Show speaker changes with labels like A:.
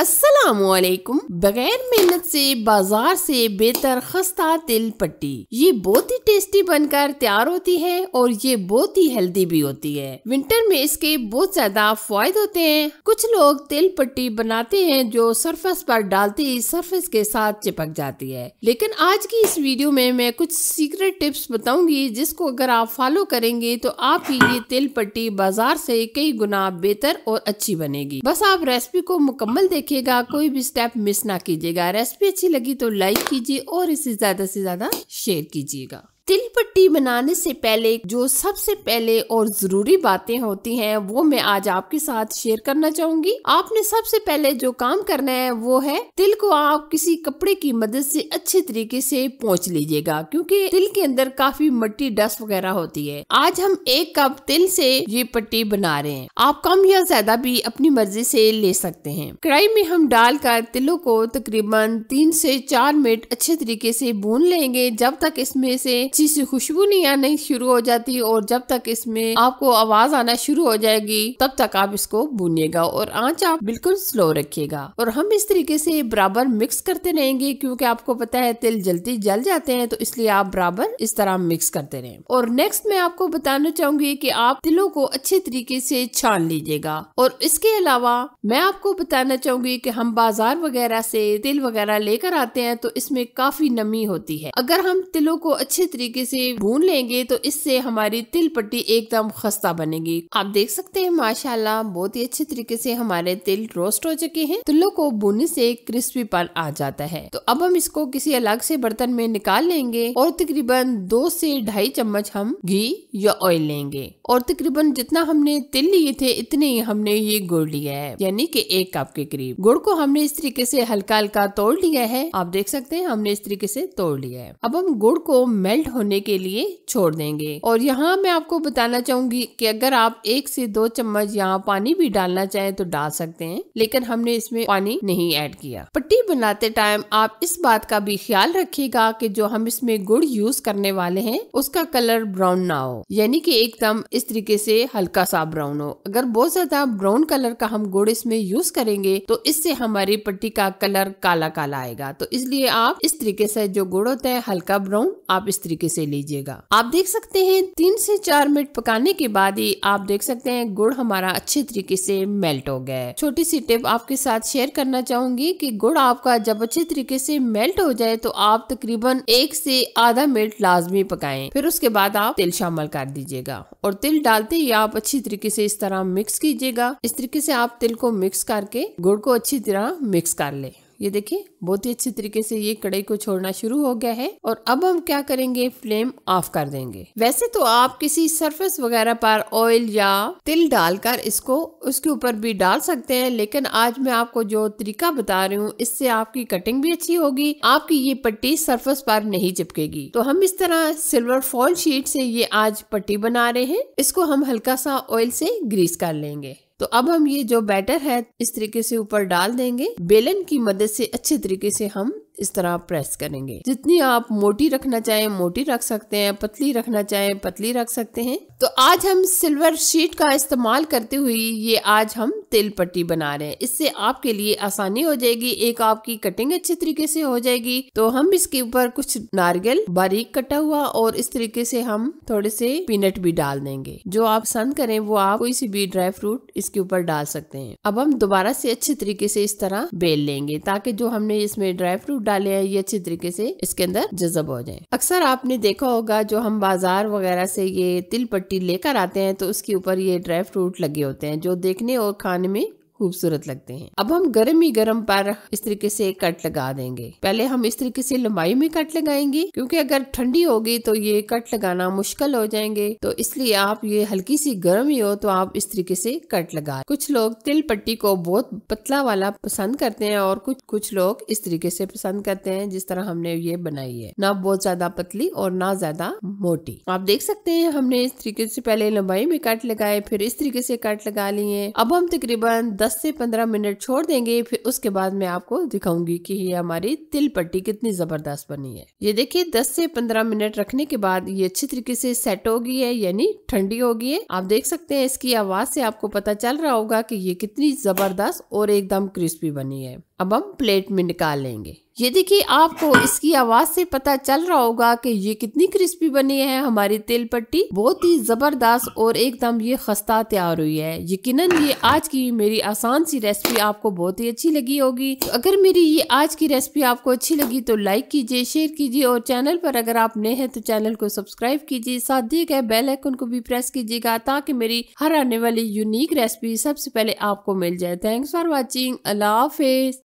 A: असलकुम बगैर मेहनत से बाजार से बेहतर खस्ता तिल पट्टी ये बहुत ही टेस्टी बनकर तैयार होती है और ये बहुत ही हेल्दी भी होती है विंटर में इसके बहुत ज्यादा फायदे होते हैं कुछ लोग तिल पट्टी बनाते हैं जो सरफेस पर डालते ही सरफेस के साथ चिपक जाती है लेकिन आज की इस वीडियो में मैं कुछ सीक्रेट टिप्स बताऊंगी जिसको अगर आप फॉलो करेंगे तो आपकी ये तिल पट्टी बाजार से कई गुना बेहतर और अच्छी बनेगी बस आप रेसिपी को मुकम्मल देखें देखिएगा कोई भी स्टेप मिस ना कीजिएगा रेसिपी अच्छी लगी तो लाइक कीजिए और इसे ज़्यादा से ज़्यादा शेयर कीजिएगा तिल पट्टी बनाने से पहले जो सबसे पहले और जरूरी बातें होती हैं वो मैं आज आपके साथ शेयर करना चाहूंगी आपने सबसे पहले जो काम करना है वो है तिल को आप किसी कपड़े की मदद से अच्छे तरीके से पहुँच लीजिएगा क्योंकि तिल के अंदर काफी मट्टी डस्ट वगैरह होती है आज हम एक कप तिल से ये पट्टी बना रहे हैं आप कम या ज्यादा भी अपनी मर्जी से ले सकते हैं कढ़ाई में हम डालकर तिलों को तकरीबन तीन से चार मिनट अच्छे तरीके से भून लेंगे जब तक इसमें से अच्छी सी खुशबू नहीं आनी शुरू हो जाती और जब तक इसमें आपको आवाज आना शुरू हो जाएगी तब तक आप इसको भूनिएगा और आंच आप बिल्कुल स्लो रखिएगा और हम इस तरीके से बराबर मिक्स करते रहेंगे क्योंकि आपको पता है तिल जल्दी जल जाते हैं तो इसलिए आप बराबर इस तरह मिक्स करते रहे और नेक्स्ट मैं आपको बताना चाहूंगी की आप तिलों को अच्छे तरीके से छान लीजिएगा और इसके अलावा मैं आपको बताना चाहूंगी की हम बाजार वगैरह से तिल वगैरह लेकर आते हैं तो इसमें काफी नमी होती है अगर हम तिलों को अच्छे तरीके से भून लेंगे तो इससे हमारी तिल पट्टी एकदम खस्ता बनेगी आप देख सकते हैं माशाल्लाह बहुत ही अच्छे तरीके से हमारे तिल रोस्ट हो चुके हैं तिलों को भूनने से क्रिस्पीपन आ जाता है तो अब हम इसको किसी अलग से बर्तन में निकाल लेंगे और तकरीबन दो से ढाई चम्मच हम घी या ऑयल लेंगे और तकरीबन जितना हमने तिल लिए थे इतने ही हमने ये गुड़ लिया है यानी कि एक कप के करीब गुड़ को हमने इस तरीके से हल्का हल्का तोड़ लिया है आप देख सकते हैं हमने इस तरीके से तोड़ लिया है अब हम गुड़ को मेल्ट होने के लिए छोड़ देंगे और यहाँ मैं आपको बताना चाहूंगी कि अगर आप एक से दो चम्मच यहाँ पानी भी डालना चाहें तो डाल सकते हैं लेकिन हमने इसमें पानी नहीं ऐड किया पट्टी बनाते टाइम आप इस बात का भी ख्याल रखिएगा कि जो हम इसमें गुड़ यूज करने वाले हैं उसका कलर ब्राउन ना हो यानी कि एकदम इस तरीके से हल्का सा ब्राउन हो अगर बहुत ज्यादा ब्राउन कलर का हम गुड़ इसमें यूज करेंगे तो इससे हमारी पट्टी का कलर काला काला आएगा तो इसलिए आप इस तरीके से जो गुड़ होता है हल्का ब्राउन आप इस तरीके तरीके से लीजिएगा आप देख सकते हैं तीन से चार मिनट पकाने के बाद ही आप देख सकते हैं गुड़ हमारा अच्छे तरीके से मेल्ट हो गया है छोटी सी टिप आपके साथ शेयर करना चाहूंगी कि गुड़ आपका जब अच्छे तरीके से मेल्ट हो जाए तो आप तकरीबन एक से आधा मिनट लाजमी पकाएं फिर उसके बाद आप तेल शामिल कर दीजिएगा और तिल डालते ही आप अच्छी तरीके से इस तरह मिक्स कीजिएगा इस तरीके से आप तिल को मिक्स करके गुड़ को अच्छी तरह मिक्स कर ले ये देखिए बहुत ही अच्छे तरीके से ये कढ़ाई को छोड़ना शुरू हो गया है और अब हम क्या करेंगे फ्लेम ऑफ कर देंगे वैसे तो आप किसी सरफेस वगैरह पर ऑयल या तिल डालकर इसको उसके ऊपर भी डाल सकते हैं लेकिन आज मैं आपको जो तरीका बता रही हूँ इससे आपकी कटिंग भी अच्छी होगी आपकी ये पट्टी सरफेस पर नहीं चिपकेगी तो हम इस तरह सिल्वर फॉल शीट से ये आज पट्टी बना रहे हैं इसको हम हल्का सा ऑयल से ग्रीस कर लेंगे तो अब हम ये जो बैटर है इस तरीके से ऊपर डाल देंगे बेलन की मदद से अच्छे तरीके से हम इस तरह प्रेस करेंगे जितनी आप मोटी रखना चाहें मोटी रख सकते हैं पतली रखना चाहें पतली रख सकते हैं तो आज हम सिल्वर शीट का इस्तेमाल करते हुए ये आज हम तेल पट्टी बना रहे हैं इससे आपके लिए आसानी हो जाएगी एक आपकी कटिंग अच्छे तरीके से हो जाएगी तो हम इसके ऊपर कुछ नारियल बारीक कटा हुआ और इस तरीके से हम थोड़े से पीनट भी डाल देंगे जो आप पसंद करें वो आप कोई सी भी ड्राई फ्रूट इसके ऊपर डाल सकते हैं अब हम दोबारा से अच्छे तरीके से इस तरह बेल लेंगे ताकि जो हमने इसमें ड्राई फ्रूट डाले हैं ये अच्छी तरीके से इसके अंदर जजब हो जाए अक्सर आपने देखा होगा जो हम बाजार वगैरह से ये तिल पट्टी लेकर आते हैं तो उसके ऊपर ये ड्राई फ्रूट लगे होते हैं जो देखने और खाने में खूबसूरत लगते हैं अब हम गर्म ही गर्म पर इस तरीके से कट लगा देंगे पहले हम इस तरीके से लंबाई में कट लगाएंगे क्योंकि अगर ठंडी होगी तो ये कट लगाना मुश्किल हो जाएंगे तो इसलिए आप ये हल्की सी गर्म ही हो तो आप इस तरीके से कट लगा कुछ लोग तिल पट्टी को बहुत पतला वाला पसंद करते हैं और कुछ कुछ लोग इस तरीके से पसंद करते हैं जिस तरह हमने ये बनाई है ना बहुत ज्यादा पतली और ना ज्यादा मोटी आप देख सकते हैं हमने इस तरीके से पहले लंबाई में कट लगाए फिर इस तरीके से कट लगा लिए अब हम तकरीबन दस 10 से 15 मिनट छोड़ देंगे फिर उसके बाद मैं आपको दिखाऊंगी कि ये हमारी तिल पट्टी कितनी ज़बरदस्त बनी है ये देखिए 10 से 15 मिनट रखने के बाद ये अच्छी तरीके से सेट हो गई है यानी ठंडी हो गई है आप देख सकते हैं इसकी आवाज़ से आपको पता चल रहा होगा कि ये कितनी ज़बरदस्त और एकदम क्रिस्पी बनी है अब हम प्लेट में निकालेंगे ये देखिए आपको इसकी आवाज से पता चल रहा होगा कि ये कितनी क्रिस्पी बनी है हमारी तेल पट्टी बहुत ही जबरदस्त और एकदम ये खस्ता तैयार हुई है यकीनन ये आज की मेरी आसान सी रेसिपी आपको बहुत ही अच्छी लगी होगी तो अगर मेरी ये आज की रेसिपी आपको अच्छी लगी तो लाइक कीजिए शेयर कीजिए और चैनल पर अगर आप नए हैं तो चैनल को सब्सक्राइब कीजिए साथ दिए गए बेल आइकन को भी प्रेस कीजिएगा ताकि मेरी हर आने वाली यूनिक रेसिपी सबसे पहले आपको मिल जाए थैंक्स फॉर वॉचिंग अल्लाह हाफिज